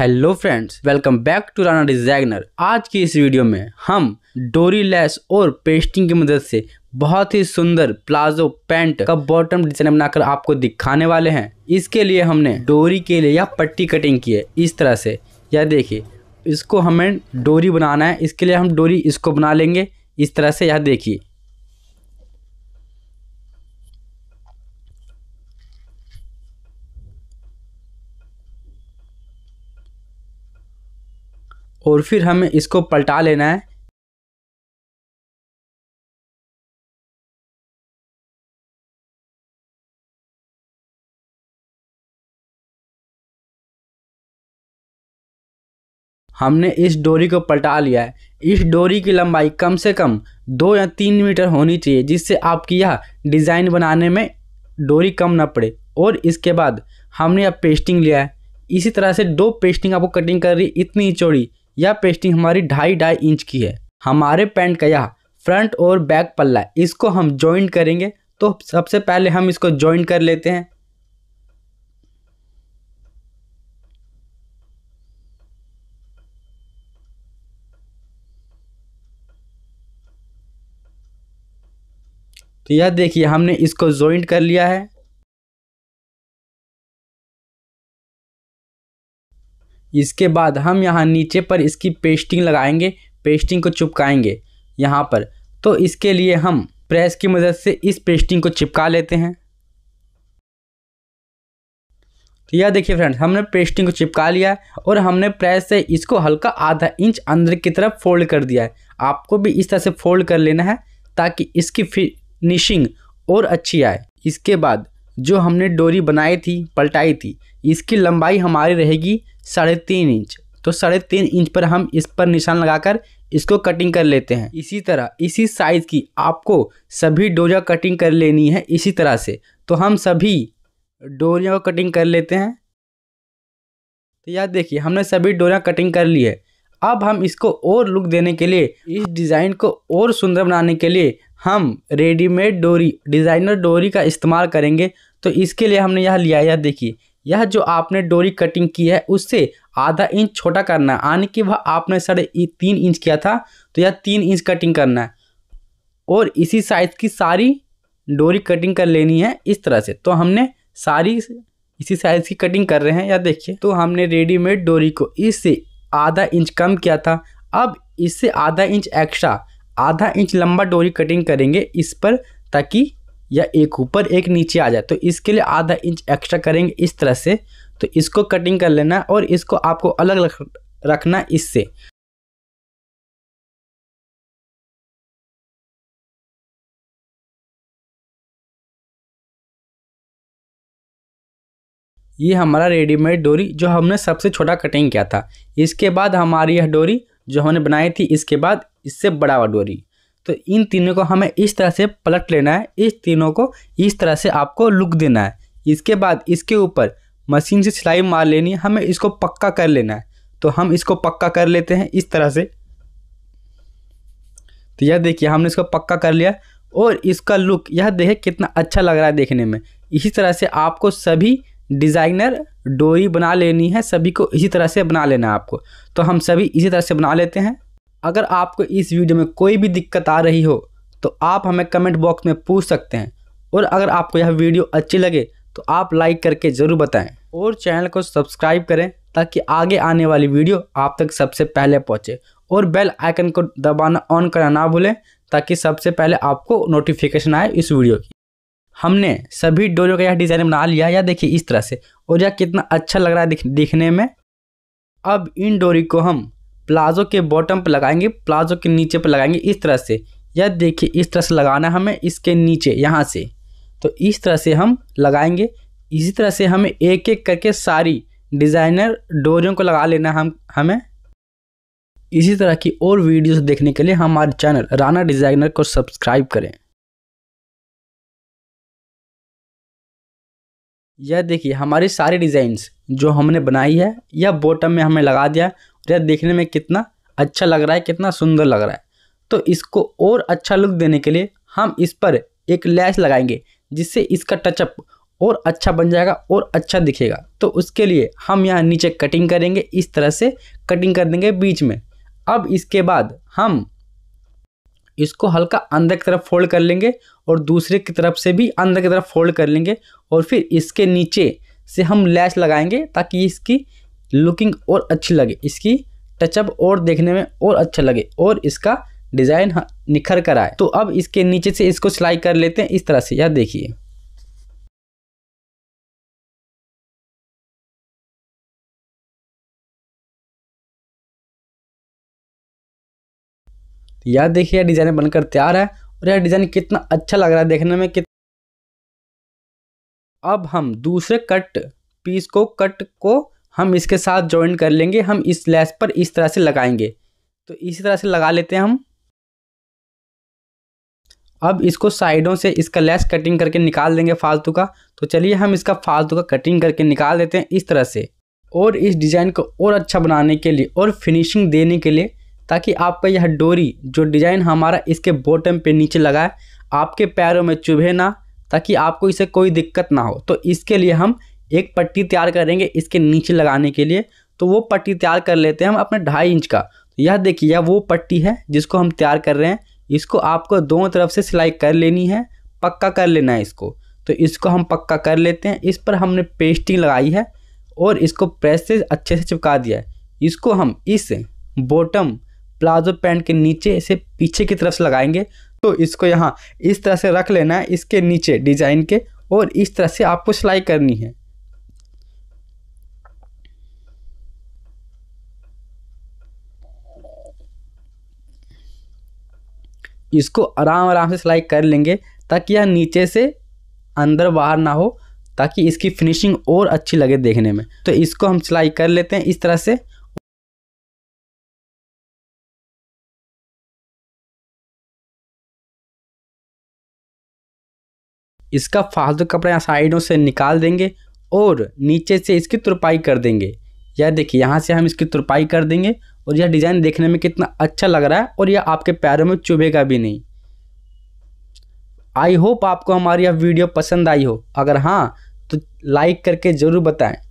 hello friends welcome back to Rana designer आज की इस वीडियो में हम डोरी लेस और पेस्टिंग की मदद से बहुत ही सुंदर प्लाजो पैंट का बॉटम डिजाइन बनाकर आपको दिखाने वाले हैं इसके लिए हमने डोरी के लिए या पट्टी कटिंग की है इस तरह से यह देखिए इसको हमें डोरी बनाना है इसके लिए हम डोरी इसको बना लेंगे इस तरह से यह देखिए और फिर हमें इसको पलटा लेना है हमने इस डोरी को पलटा लिया है इस डोरी की लंबाई कम से कम दो या तीन मीटर होनी चाहिए जिससे आपकी यह डिज़ाइन बनाने में डोरी कम ना पड़े और इसके बाद हमने अब पेस्टिंग लिया है इसी तरह से दो पेस्टिंग आपको कटिंग कर रही इतनी चौड़ी यह पेस्टिंग हमारी ढाई ढाई इंच की है हमारे पैंट का यह फ्रंट और बैक पल्ला इसको हम ज्वाइंट करेंगे तो सबसे पहले हम इसको ज्वाइंट कर लेते हैं तो यह देखिए हमने इसको ज्वाइंट कर लिया है इसके बाद हम यहाँ नीचे पर इसकी पेस्टिंग लगाएंगे पेस्टिंग को चिपकाएंगे यहाँ पर तो इसके लिए हम प्रेस की मदद से इस पेस्टिंग को चिपका लेते हैं तो यह देखिए फ्रेंड्स हमने पेस्टिंग को चिपका लिया और हमने प्रेस से इसको हल्का आधा इंच अंदर की तरफ फोल्ड कर दिया है आपको भी इस तरह से फोल्ड कर लेना है ताकि इसकी फिनिशिंग और अच्छी आए इसके बाद जो हमने डोरी बनाई थी पलटाई थी इसकी लंबाई हमारी रहेगी साढ़े तीन इंच तो साढ़े तीन इंच पर हम इस पर निशान लगाकर इसको कटिंग कर लेते हैं इसी तरह इसी साइज़ की आपको सभी डोरिया कटिंग कर लेनी है इसी तरह से तो हम सभी डोरिया को कटिंग कर लेते हैं तो याद देखिए हमने सभी डोरिया कटिंग कर ली है अब हम इसको और लुक देने के लिए इस डिज़ाइन को और सुंदर बनाने के लिए हम रेडीमेड डोरी डिज़ाइनर डोरी का इस्तेमाल करेंगे तो इसके लिए हमने यह लिया यह देखिए यह जो आपने डोरी कटिंग की है उससे आधा इंच छोटा करना है यानी कि वह आपने साढ़े तीन इंच किया था तो यह तीन इंच कटिंग करना है और इसी साइज़ की सारी डोरी कटिंग कर लेनी है इस तरह से तो हमने सारी इसी साइज़ की कटिंग कर रहे हैं या देखिए तो हमने रेडीमेड डोरी को इससे आधा इंच कम किया था अब इससे आधा इंच एक्स्ट्रा आधा इंच लंबा डोरी कटिंग करेंगे इस पर ताकि या एक ऊपर एक नीचे आ जाए तो इसके लिए आधा इंच एक्स्ट्रा करेंगे इस तरह से तो इसको कटिंग कर लेना और इसको आपको अलग रखना इससे ये हमारा रेडीमेड डोरी जो हमने सबसे छोटा कटिंग किया था इसके बाद हमारी यह डोरी जो हमने बनाई थी इसके बाद इससे बड़ा डोरी तो इन तीनों को हमें इस तरह से पलट लेना है इस तीनों को इस तरह से आपको लुक देना है इसके बाद इसके ऊपर मशीन से सिलाई मार लेनी है हमें इसको पक्का कर लेना है तो हम इसको पक्का कर लेते हैं इस तरह से तो यह देखिए हमने इसको पक्का कर लिया और इसका लुक यह देखे कितना अच्छा लग रहा है देखने में इसी तरह से आपको सभी डिज़ाइनर डोरी बना लेनी है सभी को इसी तरह से बना लेना है आपको तो हम सभी इसी तरह से बना लेते हैं अगर आपको इस वीडियो में कोई भी दिक्कत आ रही हो तो आप हमें कमेंट बॉक्स में पूछ सकते हैं और अगर आपको यह वीडियो अच्छी लगे तो आप लाइक करके ज़रूर बताएं और चैनल को सब्सक्राइब करें ताकि आगे आने वाली वीडियो आप तक सबसे पहले पहुंचे और बेल आइकन को दबाना ऑन करना ना भूलें ताकि सबसे पहले आपको नोटिफिकेशन आए इस वीडियो की हमने सभी डोरियों का यह डिज़ाइन बना लिया या देखिए इस तरह से और यह कितना अच्छा लग रहा है दिखने में अब इन डोरी को हम प्लाजो के बॉटम पर लगाएंगे प्लाजो के नीचे पर लगाएंगे इस तरह से यह देखिए इस तरह से लगाना हमें इसके नीचे यहाँ से तो इस तरह से हम लगाएंगे इसी तरह से हमें एक एक करके सारी डिज़ाइनर डोरियों को लगा लेना हम हमें इसी तरह की और वीडियोस देखने के लिए हमारे चैनल राना डिज़ाइनर को सब्सक्राइब करें यह देखिए हमारी सारी डिज़ाइंस जो हमने बनाई है यह बॉटम में हमें लगा दिया यह देखने में कितना अच्छा लग रहा है कितना सुंदर लग रहा है तो इसको और अच्छा लुक देने के लिए हम इस पर एक लैस लगाएंगे जिससे इसका टचअप और अच्छा बन जाएगा और अच्छा दिखेगा तो उसके लिए हम यहाँ नीचे कटिंग करेंगे इस तरह से कटिंग कर देंगे बीच में अब इसके बाद हम इसको हल्का अंदर की तरफ फोल्ड कर लेंगे और दूसरे की तरफ से भी अंदर की तरफ फोल्ड कर लेंगे और फिर इसके नीचे से हम लैस लगाएंगे ताकि इसकी लुकिंग और अच्छी लगे इसकी टचअप और देखने में और अच्छा लगे और इसका डिज़ाइन निखर कर आए तो अब इसके नीचे से इसको सिलाई कर लेते हैं इस तरह से यह देखिए यह देखिए डिज़ाइन बनकर तैयार है और यह डिज़ाइन कितना अच्छा लग रहा है देखने में कितना अब हम दूसरे कट पीस को कट को हम इसके साथ ज्वाइन कर लेंगे हम इस लैस पर इस तरह से लगाएंगे तो इसी तरह से लगा लेते हैं हम अब इसको साइडों से इसका लेस कटिंग करके निकाल देंगे फालतू का तो चलिए हम इसका फालतू का कटिंग करके निकाल देते हैं इस तरह से और इस डिज़ाइन को और अच्छा बनाने के लिए और फिनिशिंग देने के लिए ताकि आपका यह डोरी जो डिज़ाइन हमारा इसके बॉटम पे नीचे लगा है आपके पैरों में चुभे ना ताकि आपको इसे कोई दिक्कत ना हो तो इसके लिए हम एक पट्टी तैयार करेंगे इसके नीचे लगाने के लिए तो वो पट्टी तैयार कर लेते हैं हम अपने ढाई इंच का तो यह देखिए वो पट्टी है जिसको हम तैयार कर रहे हैं इसको आपको दोनों तरफ से सिलाई कर लेनी है पक्का कर लेना है इसको तो इसको हम पक्का कर लेते हैं इस पर हमने पेस्टिंग लगाई है और इसको प्रेस से अच्छे से चिपका दिया है इसको हम इस बॉटम प्लाजो पैंट के नीचे इसे पीछे की तरफ से लगाएंगे तो इसको यहाँ इस तरह से रख लेना है इसके नीचे डिज़ाइन के और इस तरह से आपको सिलाई करनी है इसको आराम आराम से सिलाई कर लेंगे ताकि यह नीचे से अंदर बाहर ना हो ताकि इसकी फिनिशिंग और अच्छी लगे देखने में तो इसको हम सिलाई कर लेते हैं इस तरह से इसका फालतू कपड़ा यहाँ साइडों से निकाल देंगे और नीचे से इसकी तुरपाई कर देंगे यह देखिए यहाँ से हम इसकी तुरपाई कर देंगे और यह डिज़ाइन देखने में कितना अच्छा लग रहा है और यह आपके पैरों में चुभेगा भी नहीं आई होप आपको हमारी यह वीडियो पसंद आई हो अगर हाँ तो लाइक करके ज़रूर बताएं